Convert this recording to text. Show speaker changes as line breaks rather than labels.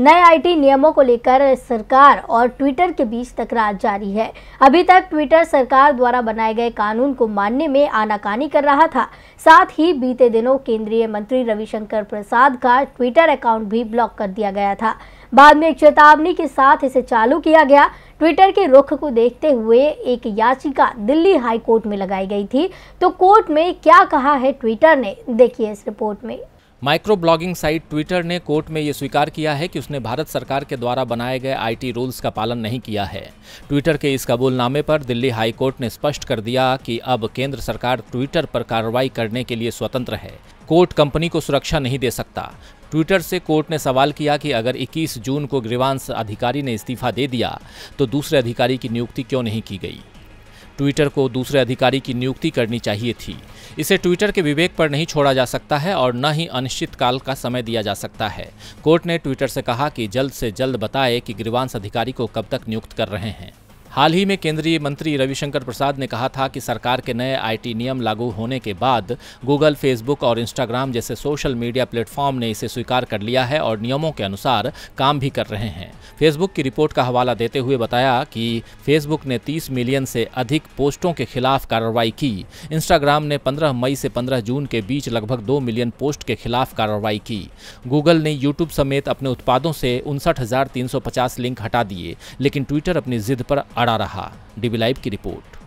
नए आईटी नियमों को लेकर सरकार और ट्विटर के बीच तकरार जारी है अभी तक ट्विटर सरकार द्वारा बनाए गए कानून को मानने में आनाकानी कर रहा था साथ ही बीते दिनों केंद्रीय मंत्री रविशंकर प्रसाद का ट्विटर अकाउंट भी ब्लॉक कर दिया गया था बाद में एक चेतावनी के साथ इसे चालू किया गया ट्विटर के रुख को देखते हुए एक याचिका दिल्ली हाई कोर्ट में लगाई गई थी तो कोर्ट में क्या कहा है ट्विटर ने देखिए इस रिपोर्ट में
माइक्रो ब्लॉगिंग साइट ट्विटर ने कोर्ट में यह स्वीकार किया है कि उसने भारत सरकार के द्वारा बनाए गए आईटी रूल्स का पालन नहीं किया है ट्विटर के इस कबूलनामे पर दिल्ली हाई कोर्ट ने स्पष्ट कर दिया कि अब केंद्र सरकार ट्विटर पर कार्रवाई करने के लिए स्वतंत्र है कोर्ट कंपनी को सुरक्षा नहीं दे सकता ट्विटर से कोर्ट ने सवाल किया कि अगर 21 जून को ग्रीवांश अधिकारी ने इस्तीफा दे दिया तो दूसरे अधिकारी की नियुक्ति क्यों नहीं की गई ट्विटर को दूसरे अधिकारी की नियुक्ति करनी चाहिए थी इसे ट्विटर के विवेक पर नहीं छोड़ा जा सकता है और न ही अनिश्चित काल का समय दिया जा सकता है कोर्ट ने ट्विटर से कहा कि जल्द से जल्द बताए कि ग्रीवांश अधिकारी को कब तक नियुक्त कर रहे हैं हाल ही में केंद्रीय मंत्री रविशंकर प्रसाद ने कहा था कि सरकार के नए आईटी नियम लागू होने के बाद गूगल फेसबुक और इंस्टाग्राम जैसे सोशल मीडिया प्लेटफॉर्म ने इसे स्वीकार कर लिया है और नियमों के अनुसार काम भी कर रहे हैं फेसबुक की रिपोर्ट का हवाला देते हुए बताया कि फेसबुक ने 30 मिलियन से अधिक पोस्टों के खिलाफ कार्रवाई की इंस्टाग्राम ने 15 मई से 15 जून के बीच लगभग 2 मिलियन पोस्ट के खिलाफ कार्रवाई की गूगल ने यूट्यूब समेत अपने उत्पादों से उनसठ लिंक हटा दिए लेकिन ट्विटर अपनी जिद पर अड़ा रहा डीबी लाइव की रिपोर्ट